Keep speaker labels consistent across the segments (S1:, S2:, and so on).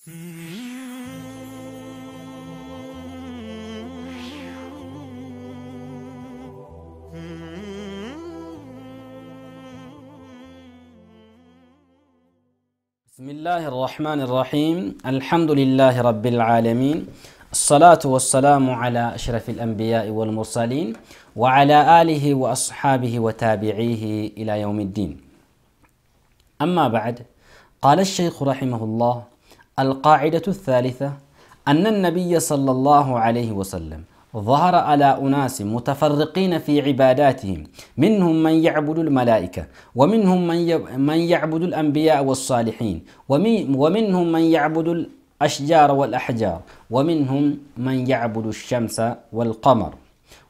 S1: بسم الله الرحمن الرحيم الحمد لله رب العالمين الصلاة والسلام على أشرف الأنبياء والمرسلين وعلى آله وأصحابه وتابعيه إلى يوم الدين أما بعد قال الشيخ رحمه الله القاعدة الثالثة أن النبي صلى الله عليه وسلم ظهر على أناس متفرقين في عباداتهم منهم من يعبد الملائكة ومنهم من يعبد الأنبياء والصالحين ومنهم من يعبد الأشجار والأحجار ومنهم من يعبد الشمس والقمر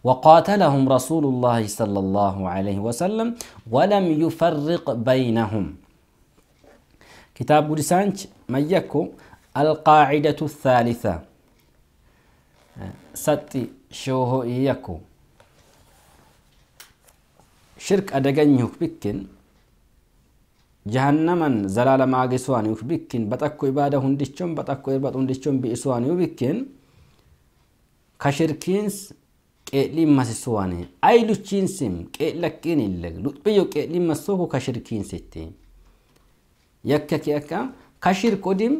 S1: وقاتلهم رسول الله صلى الله عليه وسلم ولم يفرق بينهم kitaab guddisanchi maayyakku alqaacidatu taalita saaxi shirho iyakku shirk adaganyuuf bikin jahannaman zalaalama agarsiisua biikin baatakkoo ibaada hundi isaanii baatakkoo ibaada hundi isaanii biyyiisowa biyyiisowanii kashirkiins qeexummasisu ay luchiinsiim qeexummasisu ay luchiinsiim qeexummasisuhu kashirkiinsiti. يكك يكا كيكا كوديم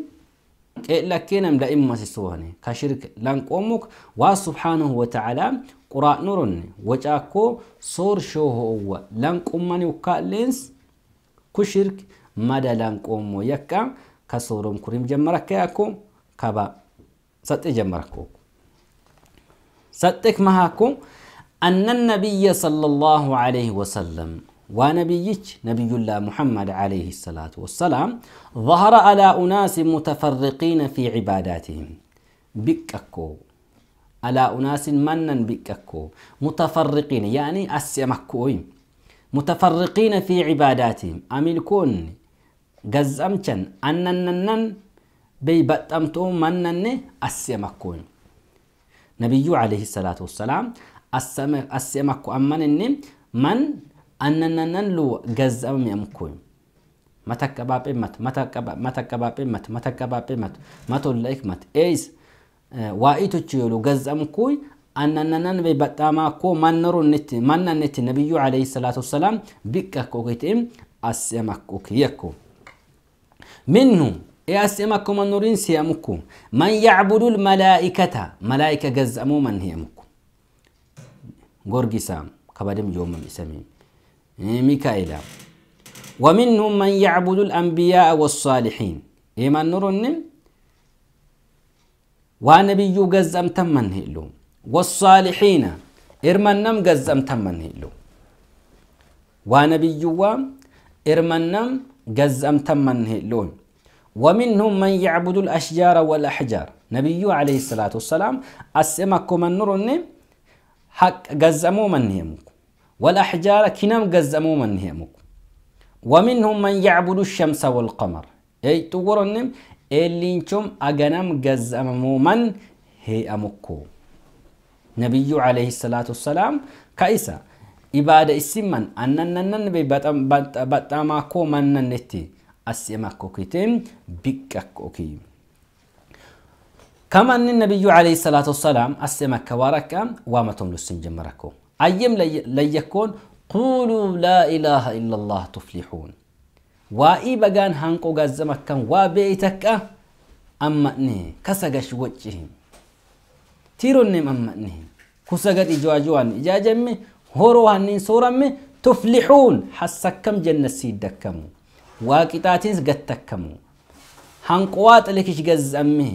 S1: إلا كينم دائم ما سيسوهني كشرك لانك أموك وسبحانه وتعالى قراء نورن وجاكو صور شو هو لانك لانقومني وكالينس كشير مدى لانك أمو يكا كصورم كريم جمرك ياكو كبا ست جمركو ستك مهاكو أن النبي صلى الله عليه وسلم ونبيك نبي الله محمد عليه الصلاة والسلام ظهر على أناس متفرقين في عباداتهم بككو على أناس منن بككو متفرقين يعني أسيمكوي متفرقين في عباداتهم أملكون جزأمتن أنننن بيبتمتو منن أسيمكوي نبي عليه الصلاة والسلام أسيمكو أمنن من annannan lu gazzabame amkuy متكبابيمت متكباب متكبابيمت متكبابيمت متولئكمت ايس آه، وايتوچيلو غزامكوي انننن ببطاماكو منرو نت مننت نبيو عليه الصلاه والسلام بككوكيتم اسيمكوك يكو منه ياسمكو منورين سيامكو من يعبد الملائكه ملائكه غزامو من هيمكو غورغيسام كبدم يوم بسمين إيه، ميكائيل ومنهم من يعبد الأنبياء والصالحين إيمان نرنم ونبي قزم تمن هلو والصالحين إرمنم قزم تمن هلو ونبي إرمنم قزم تمن هلون ومنهم من يعبد الأشجار والأحجار نبي عليه الصلاة والسلام أسمكم من حق قزمو من هيمك والأحجار كنام قزمو من هيمك ومنهم من يعبد الشمس والقمر أي تقولونم إلينكم أغنم قزمو من هيمك نبي عليه الصلاة والسلام كايسا إبادة السمن أننا ننبي بطاماكو من ننتي أسيماكو كتين بككو كي كما أن النبي عليه الصلاة والسلام أسيماكو وراكا وامتم لسن جمراكو أيم ليكون قولوا لا إله إلا الله تفلحون وإي بغان هانكو غزمك كان وبيتك أما أه؟ ني كسغش وجههم تيرون أما ني كسغت إجواجوان إجاجمي هوروان سورمي تفلحون حسكم جنة سيدكمو واقطاتينس قتكمو هانقوات لكش غزمي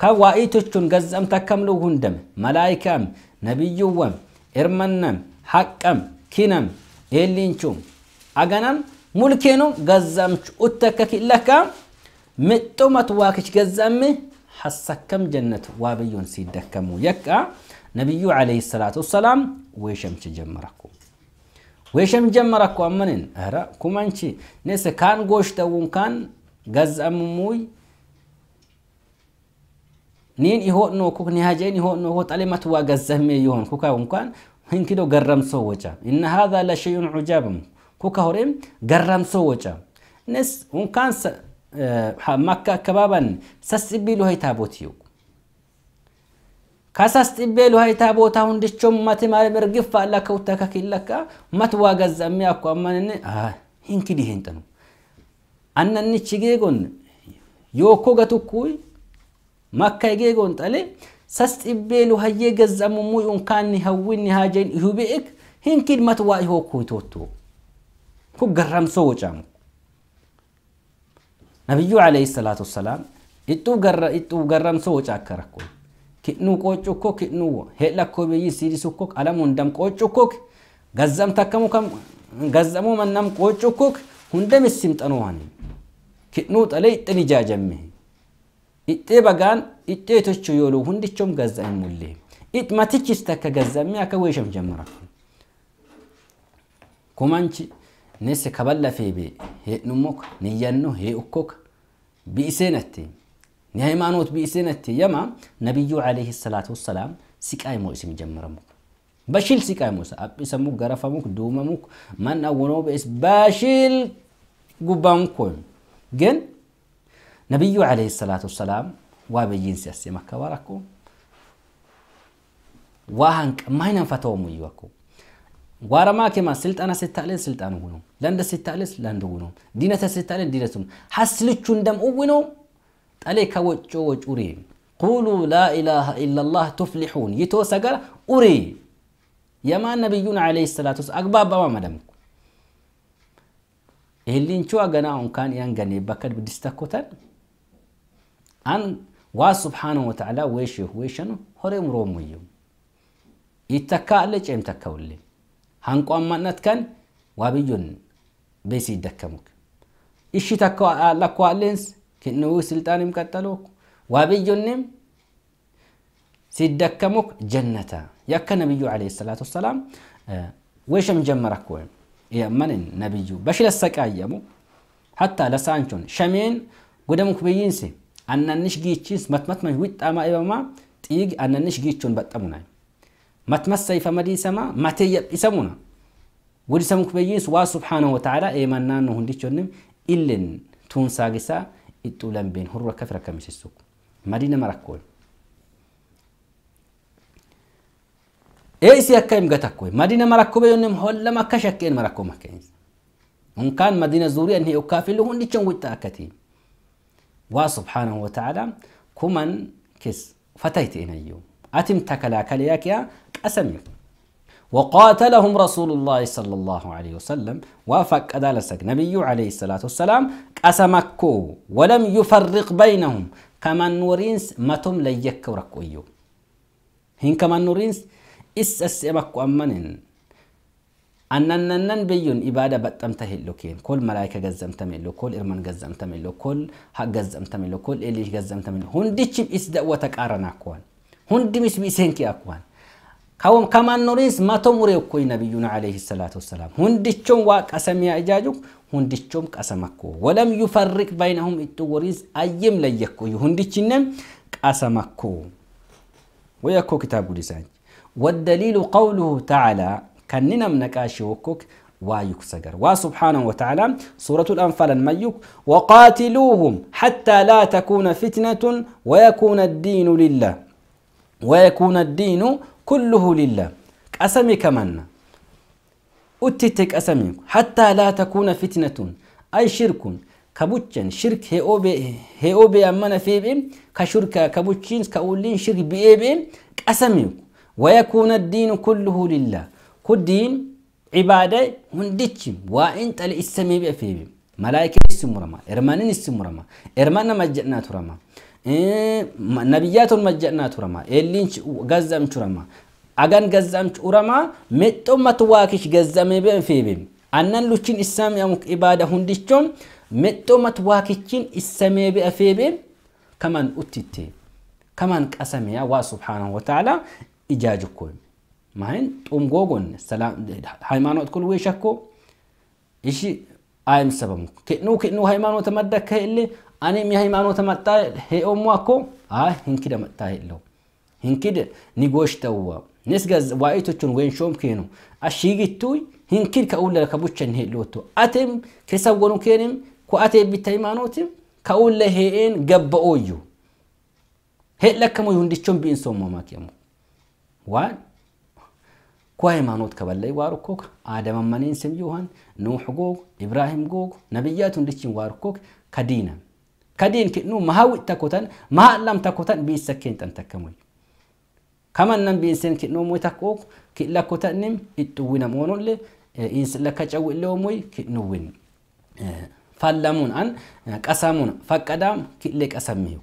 S1: كوائي تشون غزم تكملو هندم ملائكة نبيوهم ኤርመነም ሐቀም ኪነም ኤሊንቹም አገናም ሙልኬኑም ገዛምች ኡተከክ ለካ ምጡመት ዋክች ገዛም ሐሰከም ጀነት ዋብዮን ሲደከሙ የቃ ነቢዩ ዓለይሂ ሰላቱ ወሰላም ወይሸምች ጀመረኩ ወይሸም ጀመረኩ አመንን ኧረ ኩመንቺ ኔስ ካን ጎሽተውን ካን ገዛሙሙይ ኒን ይሆኖ ኩክ ኒሃጀን ይሆኖ ሆ ጠሌማት ገዘህሜ ይሆን ኩካ እንኳን ህንኪዶ ገረምሶ ወጫ እና ሃዛ ለሸዩን ዑጃብም ኩካ ሆሬም ገረምሶ ወጫ ንስ እንኳን ማካ አከባባን ሰስቢሉ ሀይታ ቦትዩ ከሰስጢቤሉ ሀይታ ቦታ ሁንድቾም መት ማለ ምርግፍ አላ ከውተካ ከኪለካ መት ዋገዘሜ አኳ አማንነ ህንኪዲ ሄንጠኑ አነንች ጌጎን ዮኮ ገቱኩይ makka egee gonxalee sas xibbee nu hayyee gazzamumuu yunkaanni hawwinni haajeen ihu be'ek hin kidmat waa ihoo kuutootu ku garramsoo wocaamu ነቢዩ ዓለይሂ ሰላቱ ወሰላም እጡ ገረምሶ ወጫከረኮ ክኑ ቆጩኮ ክኑ ሄለኮ ብይ ሲዲሱኮ አለሙ እንደም ቆጩኮ ገዘም ተከሙ ገዘሙ መነም ቆጩኮ ሁንደም ስምጠኖ ዋኒ ክኑ ጠለ ይጥን ይጃጀምህ Ittee bagaan ittee tochuu yoo loo hundichoom gazza'in mullee. Matichis takka gazza'amee akka weesham jammara. Kumanchi nesse kaballa feebee heedhummoka niyyannoo hee'ukkoka bi'isee nattee ni hayimaanoot bi'isee nattee yama nabiyyuu alayhi salaatu wassalaam siqaa immoo isin jammaramu. Bashil siqaa immoo aphisamuk garafamuk duumamuk man awwanoo be'es bashil gubbaan kun gen ነቢዩ ዓለይሂ ሰላቱ ወሰላም ዋበይን ሲያስየም አካባራኩ ዋሃንቅ ማይነን ፈተወሙ እዩኩ ዋረማ ስልጣና ስታለን ስልጣን ውኑ ለንደ ስታለስ ለንደ ውኑ ዲነተ ስታለን ዲነት ውኑ ሓስልቹ እንደም እውኖ ጠሌ ከወጮ ወጩሪ ቁሉ ላኢላሃ ኢላላህ ቱፍሊሑን ይተወሰገር ኡሪ የማን ነቢዩን ዓለይ ሰላት ስ አግባባማ መደምኩ ገና እንኳን ያንገኔ በከድ ብድስተኮተን أن وا سبحانه وتعالى ويشه ويشنو هرم روميو يتكالج ام تكولي هنقو أمانت كان وابيون بيسي يدكمك إشي تكو لكو ألينس كنو سلطان مكتلوك نم سيدكمك جنة يا نبي عليه الصلاة والسلام آه، ويشم جمرك وين يا إيه، يأمن نبيو بشل السكايمو حتى لسانشون شمين قدامك بيينسي أننش جيتشيس متمتمش ويت أما إبما تيج أننش جيتشون بتأمنا متمس سيف مدي سما متي يسمونا ودي سموك بيجيس وا سبحانه وتعالى إيماننا نهندي جنم إلين تون ساقسا إتولن بين هرو كفر كمش السوق مدينة مركول إيسي أكايم قتكوي مدينة مركوبة يونم هول لما كشكين مركوبة كينز إن كان مدينة زوري أنهي أكافي لهن دي جنويت وسبحانه وتعالى كمن كس فتيت إنيو أتم تكلا كلياك يا قسمي وقاتلهم رسول الله صلى الله عليه وسلم وافق أدالسك نبي عليه الصلاة والسلام أسمكو ولم يفرق بينهم كمن نورينس متم ليك ورقويو هين كمن نورينس إس أسمكو أمنين أننننن بيون إبادة بتم تهلو كين كل ملاك جزم تملو كل إرمان جزم تملو كل حق جزم تملو كل إللي جزم تملو هون دي شيء بإس وتك أرنا أكوان هون دي مش بيسين كي أكوان كوم كمان نورس ما تمر يكوي نبيون عليه الصلاة والسلام هون شوم واق أسمي أجاجوك هون دي شوم كأسمكو ولم يفرق بينهم التوريز أيم لا يكوي هون ديتشنم كأسمكو ويكو كتاب لسان والدليل قوله تعالى كننم نكاشي وكوك وايك سجر وسبحانه وتعالى سورة الأنفال الميك وقاتلوهم حتى لا تكون فتنة ويكون الدين لله ويكون الدين كله لله أسمي كمان أتتك أسمي حتى لا تكون فتنة أي شرك كبوتشن شرك هيوبي هيوبي في بي كشرك كبوتشين كأولين شرك بي أسمي ويكون الدين كله لله هدين عبادة هندتشم وإنت الإسمي بأفيبي ملائكة السمرما إرمان السمرما إرمان مجدنا ترما إيه، نبيات مجدنا ترما إلينش غزام ترما أغان غزام ترما متومة واكش غزامي بأفيبي أنن لوشين إسامي أمك عبادة هندتشم متومة واكشين إسمي بأفيبي كمان أتتي كمان قسم الله سبحانه وتعالى إجاجكم ማይን ጎን ሃይማኖት ኩል ዌሸኮ እሺ አይም ሰበሙ ክዕኑ ክዕኑ ሃይማኖት መደከ እሌ አኔም የሃይማኖት መጣ ሄኦሞ አኮ አይ ሂንክደ መጣ የለው ሂንክድ ኒጎሽ ተዋ ንስገዝ ዋኢቶቹን ወንሾም ኬኑ አሺግቱይ ሂንክድ ከኡለ ከቡቸን ሄሎቶ አቴም ከሰወኑ ኬንም ኩአቴ ቢት ሃይማኖት ከኡለ ሄኤን ገበኦዩ ሄለከሙ ይሁንድቾን ቢኢንሶሞ ማክየሙ ዋን ku ሃይማኖት ከበለይ ዋርኮክ አደመመኔን ስም ዮሐን ኑህ ጎግ ኢብራሂም ጎግ ነብያት ሁንድችን ዋርኮክ ከዲነ ከዲን ኑ መሀዊ ተኮተን መሀላም ተኮተን ቤሰኬን ጠንተከሞይ ከመነን ቢንሰን ኪኖ ሞይ ተኮክ ኪለኮተንም ይጥውነ ሞኖል ለው ሞይ ኪኑውን ፈለሙን አን ቀሰሙን ፈቀዳም ኪሌ ቀሰሚው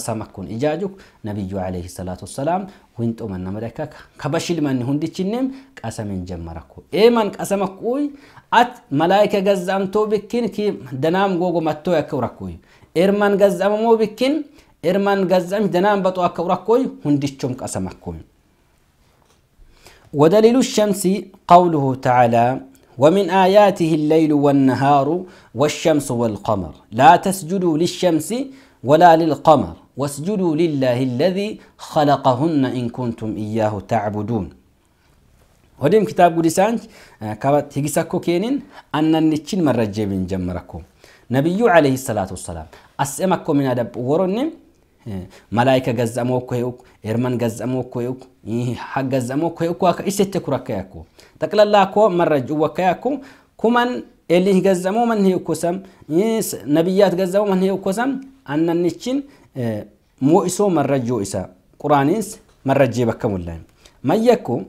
S1: أسامكون إجاجك نبي عليه الصلاة والسلام وانت أمان نمرك كبشل من هندي هندتشنم قسم جمرك إيمان قسمكوي أت ملائكة غزام توبكين كي دنام غوغو متو يكوركوي إرمان غزام موبكين إرمان غزام دنام بطو أكوركوي هندي هندتشم قسمكوي ودليل الشمس قوله تعالى ومن آياته الليل والنهار والشمس والقمر لا تسجدوا للشمس ولا للقمر واسجدوا لله الذي خلقهن إن كنتم إياه تعبدون وديم كتاب قدسانج كابت هيجسكو كينين أن نتشين مرة جيبين جمركو نبي عليه الصلاة والسلام أسأمكو من أدب ورنم ملائكة قزأموكو يوك إرمان قزأموكو يوك حق قزأموكو يوك واكا إستكو ركياكو تقل الله كو مرة جوكياكو كمان اللي قزأمو من هيوكو سم نبيات قزأمو من هيوكو سم أن نتشين mo'isoo marrajjoo isaa quraaniis marrajjee bakka mul'an mayyakku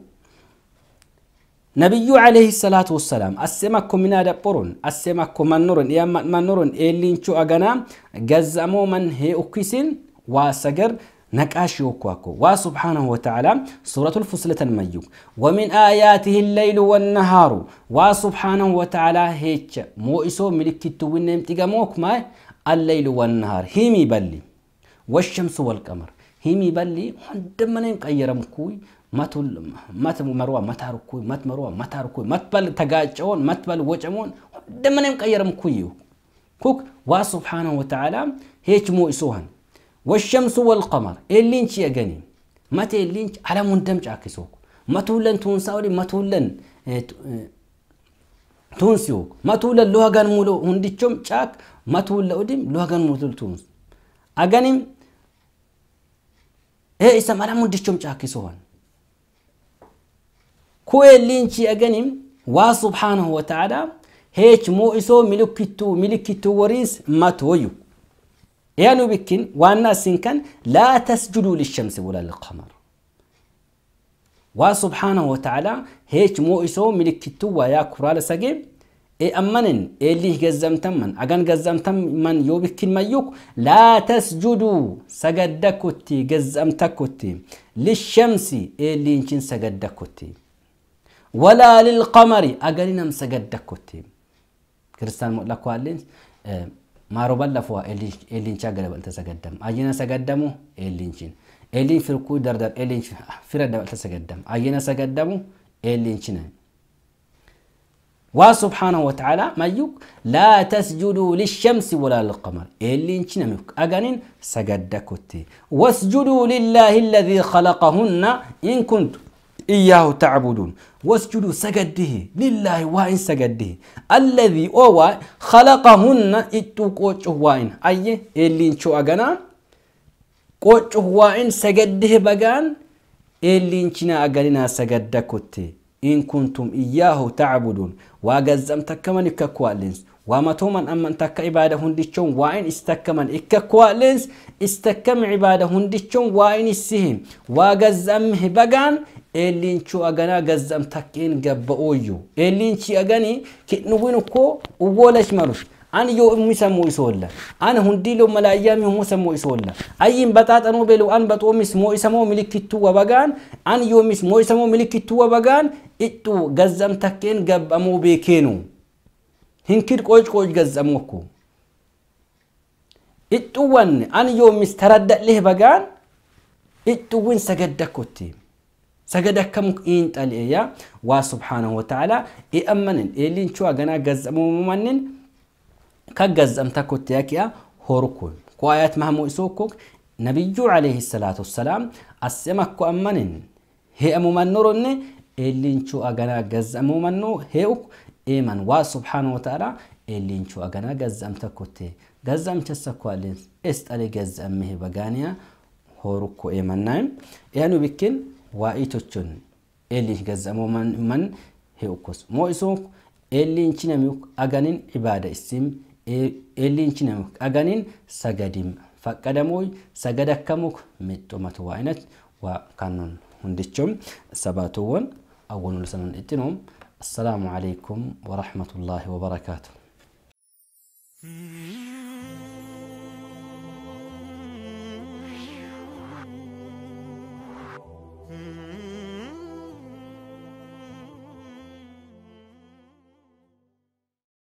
S1: nabiyyu alayhi salaatu wassalaam asemakko minaa daphoron asemakko mannoron dhiyaa mannoron eelliincho aganaa gazzamoo man hee ukkisin waa sagar نقاش يوكواكو وسبحانه وتعالى سورة الفصلة الميوك ومن آياته الليل والنهار وسبحانه وتعالى هيتش مو إسو ملكتو ونمتقى موك ما الليل والنهار هيمي بلي والشمس والقمر هيمي بالي عندما نيم قيرم كوي مات ما مروا مات هاركوي مات مروا مات هاركوي ما تبل تجاجون مات بال وجمون عندما نيم قيرم كويو كوك وسبحانه وتعالى هيك مو يسوهن والشمس والقمر اللي انت يا جني مات اللي انت على مندمج عكسوك ما تولن تونساوري ما تولن آه، آه، تونسيو ما تولن لوغان مولو هندي تشوم تشاك ما تولن اوديم لوغان مولو تونس اغانيم إيه إسا من دشوم شاكي سوان كوي لينشي أغنم وا سبحانه وتعالى هيك مو إسو ملكتو ملكتو وريس ما تويو يعني بكين وانا سنكن لا تسجدوا للشمس ولا للقمر وا سبحانه وتعالى هيك مو إسو ملكتو ويا كرال سجيب አመንን ኤሊህ ገዘምተመን አገን ገዘምተመን ዮብኪን መዩክ ላ ሰገደኩቲ ገዘምተኩቲ ልሸምሲ ኤሊንችን ሰገደኩቲ ወላ ልልቀመሪ አገኒነም ሰገደኩቲ ክርስቲያን ሞላኩ ማሮ ባለፈ ኤሊንቻ ገደበል ተሰገደም አየነ ሰገደሙ ኤሊንችን ኤሊን ፍርኩ ደርደር ኤሊንች ፍረደበል ተሰገደም አየነ ሰገደሙ ኤሊንችን وسبحانه وتعالى ما يوك لا تسجدوا للشمس ولا للقمر اللي انشنا ميوك أغانين سجدكوتي واسجدوا لله الذي خلقهن إن كنتم إياه تعبدون واسجدوا سجده لله وإن سجده الذي هو خلقهن اتوكوش وإن أي اللي انشو أغانا قوش وإن سجده بغان اللي انشنا أغانين سجدكوتي إن كنتم إياه تعبدون واجزم تكمن إككوالنس وما تومن أما تك عبادة هندشون وإن استكمن إككوالنس استكم عبادة هندشون وإن السهم واجزمه بجان إلين شو أجنا جزم تكين جبؤيو إلين شي أجني كنوينكو وولش مروش أنا يوم مسمو يسولا أنا هندي لو ملايام يوم مسمو يسولا أي بتات أنا بلو أن بتو مسمو يسمو ملك التوا بجان أنا يوم مسمو يسمو ملك التوا بجان إتو جزم تكين جب أمو بيكينو هنكر كوج كوج جزموكو إتوان أنا يوم مسترد له بجان إتوان سجدكوتي سجدك كم إنت عليه يا وسبحانه وتعالى إأمنن إلين شو أجنا جزمو ممنن kaggazamta kotte yakiya horkun kuayat mahmu isokok nabiyyu alayhi salatu wassalam asemakko ammanin he amumannoronne elinchu agana gazamumanno heuk eman wa subhanahu wa ta'ala elinchu agana gazamta kotte gazamchassa kwalin estale gazamme baganiya horukko emannaim yanu bikin wa'iitochun elin gazamuman man heukos mo isok elin chinamuk aganin ibada isim eelliinchinem dhaganin sagadim faqqadamuuy sagad akkamuk mixxumatu waa inat waa kannun hundichum sabaatuwwan awwanul sanan ittinum assalaamu alaikum warahmatullaahi wabarakaatu